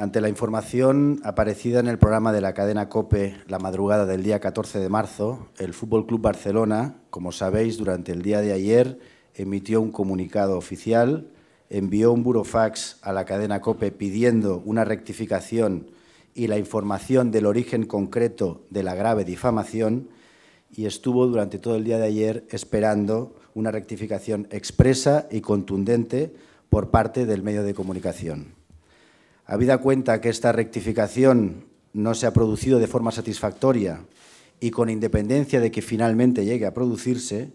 ante la información aparecida en el programa de la cadena COPE la madrugada del día 14 de marzo, el Fútbol Club Barcelona, como sabéis, durante el día de ayer emitió un comunicado oficial, envió un burofax a la cadena COPE pidiendo una rectificación y la información del origen concreto de la grave difamación y estuvo durante todo el día de ayer esperando una rectificación expresa y contundente por parte del medio de comunicación. Habida cuenta que esta rectificación no se ha producido de forma satisfactoria y con independencia de que finalmente llegue a producirse,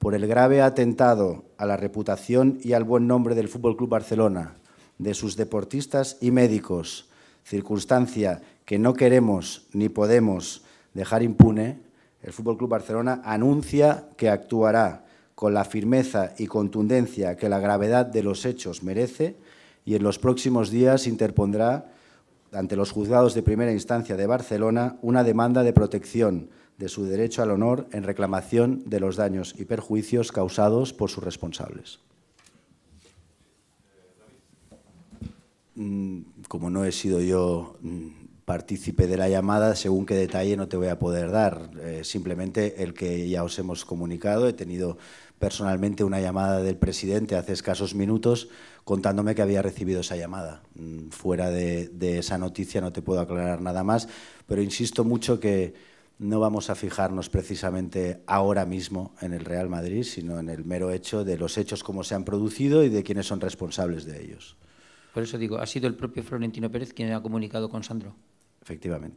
por el grave atentado a la reputación y al buen nombre del Fútbol Club Barcelona, de sus deportistas y médicos, circunstancia que no queremos ni podemos dejar impune, el Fútbol Club Barcelona anuncia que actuará con la firmeza y contundencia que la gravedad de los hechos merece y en los próximos días interpondrá ante los juzgados de primera instancia de Barcelona una demanda de protección de su derecho al honor en reclamación de los daños y perjuicios causados por sus responsables. Mm, como no he sido yo mm, partícipe de la llamada, según qué detalle no te voy a poder dar, eh, simplemente el que ya os hemos comunicado. He tenido personalmente una llamada del presidente hace escasos minutos contándome que había recibido esa llamada. Mm, fuera de, de esa noticia no te puedo aclarar nada más, pero insisto mucho que no vamos a fijarnos precisamente ahora mismo en el Real Madrid, sino en el mero hecho de los hechos como se han producido y de quienes son responsables de ellos. Por eso digo, ha sido el propio Florentino Pérez quien ha comunicado con Sandro. Efectivamente.